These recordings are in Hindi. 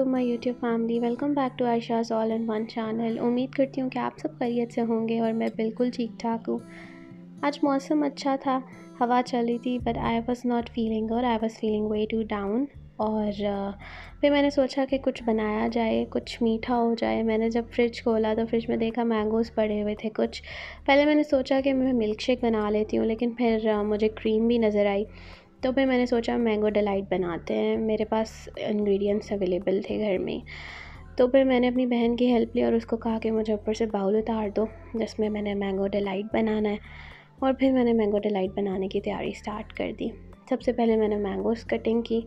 अलैक्म my YouTube family welcome back to Ayesha's all in one channel उम्मीद करती हूँ कि आप सब खरीत से होंगे और मैं बिल्कुल ठीक ठाक हूँ आज मौसम अच्छा था हवा चली थी but I was not feeling और I was feeling way too down और फिर मैंने सोचा कि कुछ बनाया जाए कुछ मीठा हो जाए मैंने जब फ्रिज खोला तो फ्रिज में देखा मैंगोज़ पड़े हुए थे कुछ पहले मैंने सोचा कि मैं मिल्क शेक बना लेती हूँ लेकिन फिर मुझे क्रीम भी नज़र आई तो फिर मैंने सोचा मैंगो डिलाइट बनाते हैं मेरे पास इंग्रेडिएंट्स अवेलेबल थे घर में तो फिर मैंने अपनी बहन की हेल्प ली और उसको कहा कि मुझे ऊपर से बाउल उतार दो जिसमें मैंने मैंगो डिलाइट बनाना है और फिर मैंने मैंगो डिलाइट बनाने की तैयारी स्टार्ट कर दी सबसे पहले मैंने मैंगोज़ कटिंग की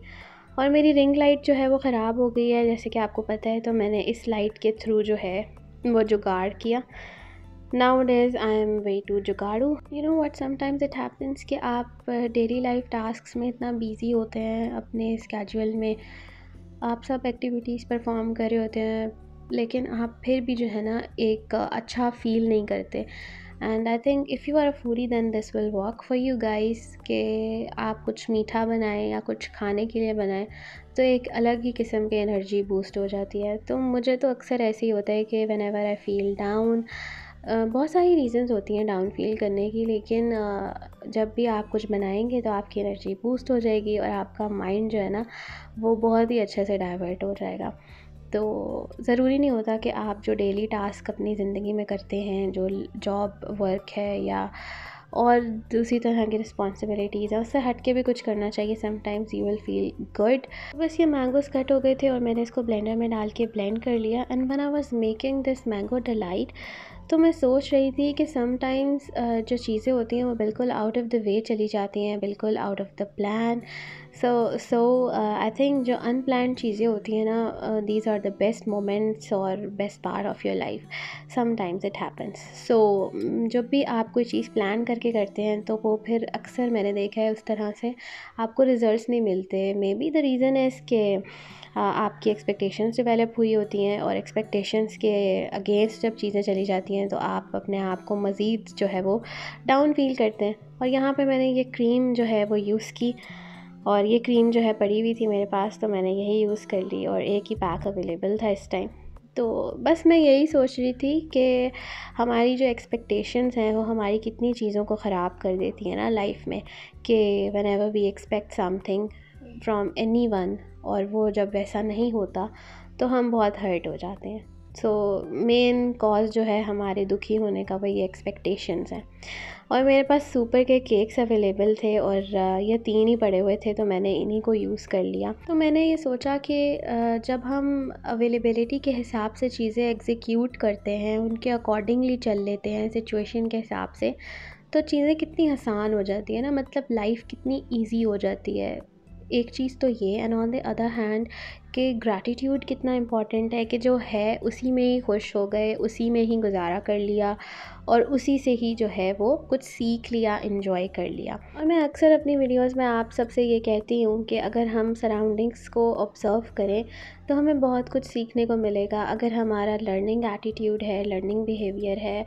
और मेरी रिंग लाइट जो है वो ख़राब हो गई है जैसे कि आपको पता है तो मैंने इस लाइट के थ्रू जो है वो जुगाड़ किया now days I am way too जुगाड़ू you know what sometimes it happens कि आप डेली लाइफ टास्क में इतना बिजी होते हैं अपने स्केजुअल में आप सब एक्टिविटीज़ परफॉर्म कर रहे होते हैं लेकिन आप फिर भी जो है ना एक uh, अच्छा फील नहीं करते and I think if you are a foodie then this will work for you guys के आप कुछ मीठा बनाएं या कुछ खाने के लिए बनाएं तो एक अलग ही किस्म की एनर्जी बूस्ट हो जाती है तो मुझे तो अक्सर ऐसे ही होता है कि whenever I feel down बहुत सारी रीज़न्स होती हैं डाउन फील करने की लेकिन जब भी आप कुछ बनाएंगे तो आपकी एनर्जी बूस्ट हो जाएगी और आपका माइंड जो है ना वो बहुत ही अच्छे से डाइवर्ट हो जाएगा तो ज़रूरी नहीं होता कि आप जो डेली टास्क अपनी ज़िंदगी में करते हैं जो जॉब वर्क है या और दूसरी तरह की रिस्पॉन्सिबिलिटीज़ है उससे हट के भी कुछ करना चाहिए sometimes you will feel good बस ये मैंगोज़ कट हो गए थे और मैंने इसको ब्लेंडर में डाल के ब्लेंड कर लिया and when I was making this mango delight तो मैं सोच रही थी कि समटाइम्स uh, जो चीज़ें होती हैं वो बिल्कुल आउट ऑफ द वे चली जाती हैं बिल्कुल out of the plan so so I think जो अनप्लान चीज़ें होती हैं ना these are the best moments और best part of your life sometimes it happens so जब भी आप कोई चीज़ प्लान करके के करते हैं तो वो फिर अक्सर मैंने देखा है उस तरह से आपको रिज़ल्ट्स नहीं मिलते मे बी द रीज़न है इसके आपकी एक्सपेक्टेशंस डेवलप हुई होती हैं और एक्सपेक्टेशंस के अगेंस्ट जब चीज़ें चली जाती हैं तो आप अपने आप को मज़ीद जो है वो डाउन फील करते हैं और यहाँ पर मैंने ये क्रीम जो है वो यूज़ की और ये क्रीम जो है पड़ी हुई थी मेरे पास तो मैंने यही यूज़ कर ली और एक ही पैक अवेलेबल था इस टाइम तो बस मैं यही सोच रही थी कि हमारी जो एक्सपेक्टेशंस हैं वो हमारी कितनी चीज़ों को ख़राब कर देती हैं ना लाइफ में कि whenever we expect something from anyone और वो जब वैसा नहीं होता तो हम बहुत हर्ट हो जाते हैं सो मेन कॉज जो है हमारे दुखी होने का वही एक्सपेक्टेशंस हैं और मेरे पास सुपर के केक्स अवेलेबल थे और ये तीन ही पड़े हुए थे तो मैंने इन्हीं को यूज़ कर लिया तो मैंने ये सोचा कि जब हम अवेलेबिलिटी के हिसाब से चीज़ें एग्जीक्यूट करते हैं उनके अकॉर्डिंगली चल लेते हैं सिचुएशन के हिसाब से तो चीज़ें कितनी आसान हो जाती है ना मतलब लाइफ कितनी ईजी हो जाती है एक चीज़ तो ये and on the other hand कि ग्रैटिट्यूड कितना इम्पॉर्टेंट है कि जो है उसी में ही खुश हो गए उसी में ही गुजारा कर लिया और उसी से ही जो है वो कुछ सीख लिया इन्जॉय कर लिया और मैं अक्सर अपनी वीडियोस में आप सबसे ये कहती हूँ कि अगर हम सराउंडिंग्स को ऑब्ज़र्व करें तो हमें बहुत कुछ सीखने को मिलेगा अगर हमारा लर्निंग एटीट्यूड है लर्निंग बिहेवियर है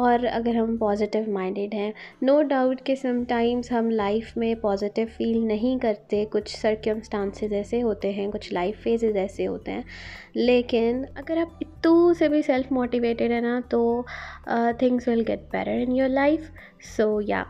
और अगर हम पॉजिटिव माइंडेड हैं नो डाउट कि समटाइम्स हम लाइफ में पॉजिटिव फील नहीं करते कुछ सर्कमस्टांसेस ऐसे होते हैं कुछ लाइफ लाइफ फेजेज ऐसे होते हैं लेकिन अगर आप इतू से भी सेल्फ मोटिवेटेड है ना तो things will get better in your life so या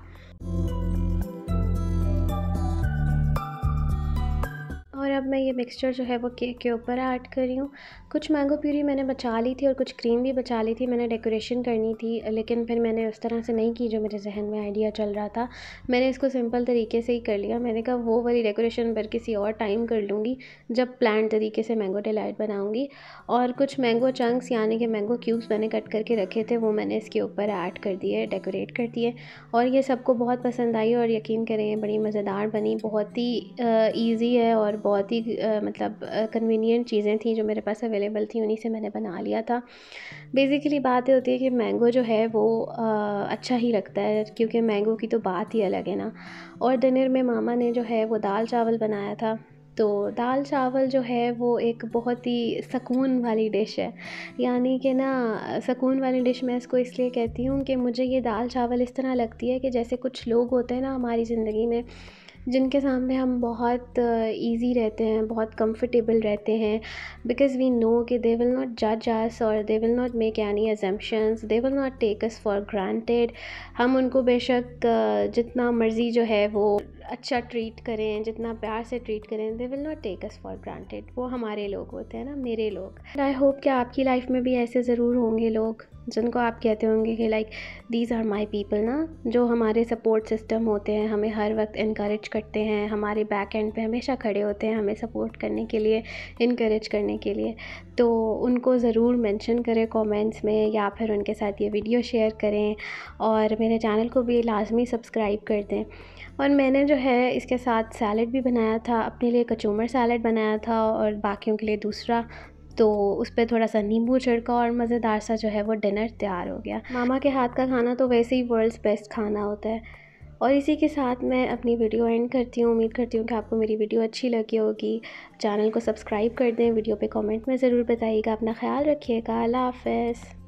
अब मैं ये मिक्सचर जो है वो केक के ऊपर ऐड कर रही हूँ कुछ मैंगो प्यूरी मैंने बचा ली थी और कुछ क्रीम भी बचा ली थी मैंने डेकोरेशन करनी थी लेकिन फिर मैंने उस तरह से नहीं की जो मेरे जहन में आइडिया चल रहा था मैंने इसको सिंपल तरीके से ही कर लिया मैंने कहा वो वाली डेकोरेशन पर किसी और टाइम कर लूँगी जब प्लान तरीके से मैंगो डेलाइट बनाऊँगी और कुछ मैंगो चंक्स यानी कि मैंगो क्यूब्स मैंने कट करके रखे थे वो मैंने इसके ऊपर ऐड कर दिए डेकोरेट कर दिए और ये सबको बहुत पसंद आई और यकीन करें बड़ी मज़ेदार बनी बहुत ही ईजी है और बहुत बहुत ही मतलब कन्वीनियंट चीज़ें थी जो मेरे पास अवेलेबल थी उन्हीं से मैंने बना लिया था बेसिकली बात ये होती है कि मैंगो जो है वो आ, अच्छा ही लगता है क्योंकि मैंगो की तो बात ही अलग है ना और डिनर में मामा ने जो है वो दाल चावल बनाया था तो दाल चावल जो है वो एक बहुत ही सकून वाली डिश है यानी कि ना सकून वाली डिश मैं इसको इसलिए कहती हूँ कि मुझे ये दाल चावल इस तरह लगती है कि जैसे कुछ लोग होते हैं ना हमारी ज़िंदगी में जिनके सामने हम बहुत ईज़ी रहते हैं बहुत कंफर्टेबल रहते हैं बिकॉज़ वी नो कि दे विल नॉट जज अस और they will not make any assumptions they will not take us for granted हम उनको बेशक जितना मर्ज़ी जो है वो अच्छा ट्रीट करें जितना प्यार से ट्रीट करें they will not take us for granted वो हमारे लोग होते हैं ना मेरे लोग आई होप कि आपकी लाइफ में भी ऐसे ज़रूर होंगे लोग जिनको आप कहते होंगे कि like these are my people ना जो हमारे सपोर्ट सिस्टम होते हैं हमें हर वक्त इनक्रेज करते हैं हमारे बैक एंड पे हमेशा खड़े होते हैं हमें सपोर्ट करने के लिए इनक्रेज करने के लिए तो उनको ज़रूर मेंशन करें कमेंट्स में या फिर उनके साथ ये वीडियो शेयर करें और मेरे चैनल को भी लाजमी सब्सक्राइब कर दें और मैंने जो है इसके साथ सैलड भी बनाया था अपने लिए कचूमर सैलड बनाया था और बाकियों के लिए दूसरा तो उस पर थोड़ा सा नींबू छिड़का और मज़ेदार सा जो है वो डिनर तैयार हो गया मामा के हाथ का खाना तो वैसे ही वर्ल्ड्स बेस्ट खाना होता है और इसी के साथ मैं अपनी वीडियो एंड करती हूँ उम्मीद करती हूँ कि आपको मेरी वीडियो अच्छी लगी होगी चैनल को सब्सक्राइब कर दें वीडियो पे कमेंट में ज़रूर बताइएगा अपना ख्याल रखिएगा अल्लाह हाफ